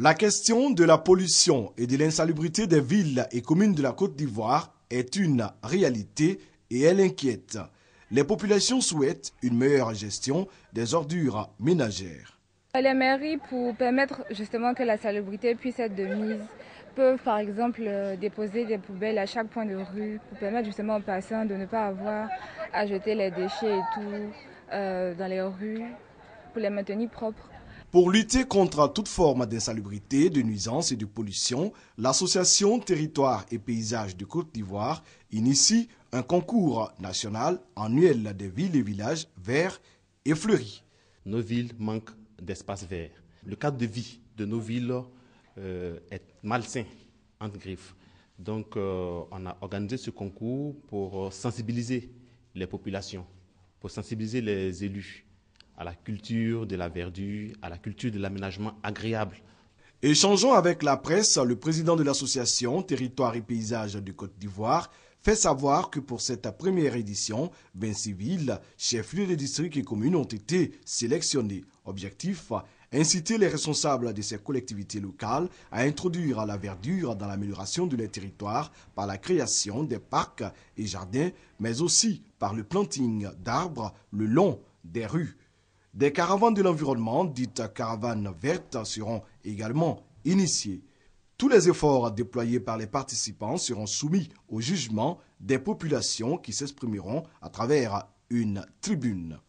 La question de la pollution et de l'insalubrité des villes et communes de la Côte d'Ivoire est une réalité et elle inquiète. Les populations souhaitent une meilleure gestion des ordures ménagères. Les mairies, pour permettre justement que la salubrité puisse être de mise, peuvent par exemple euh, déposer des poubelles à chaque point de rue pour permettre justement aux passants de ne pas avoir à jeter les déchets et tout euh, dans les rues pour les maintenir propres. Pour lutter contre toute forme d'insalubrité, de nuisance et de pollution, l'association Territoires et Paysages de Côte d'Ivoire initie un concours national annuel des villes et villages verts et fleuris. Nos villes manquent d'espace vert. Le cadre de vie de nos villes euh, est malsain, en griffe. Donc euh, on a organisé ce concours pour euh, sensibiliser les populations, pour sensibiliser les élus à la culture de la verdure, à la culture de l'aménagement agréable. Échangeons avec la presse, le président de l'association Territoire et Paysages de Côte d'Ivoire fait savoir que pour cette première édition, 26 villes, chefs-lieux de districts et communes ont été sélectionnés. Objectif inciter les responsables de ces collectivités locales à introduire la verdure dans l'amélioration de leur territoire par la création des parcs et jardins, mais aussi par le planting d'arbres le long des rues. Des caravanes de l'environnement, dites caravanes vertes, seront également initiées. Tous les efforts déployés par les participants seront soumis au jugement des populations qui s'exprimeront à travers une tribune.